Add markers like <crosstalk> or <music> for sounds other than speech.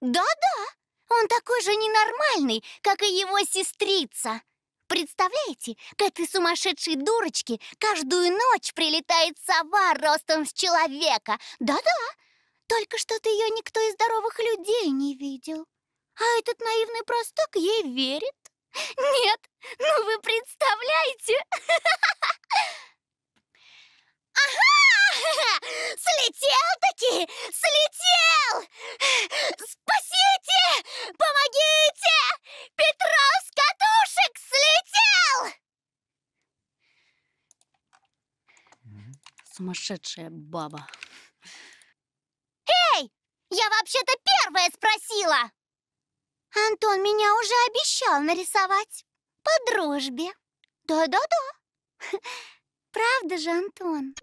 Да-да, он такой же ненормальный, как и его сестрица. Представляете, к этой сумасшедшей дурочке каждую ночь прилетает сова ростом с человека. Да-да, только что-то ее никто из здоровых людей не видел. А этот наивный просток ей верит. Нет, ну вы представляете? <laughs> Ага! <laughs> Слетел-таки сумасшедшая баба. Эй! Я вообще-то первая спросила! Антон меня уже обещал нарисовать. По дружбе. Да-да-да. <laughs> Правда же, Антон?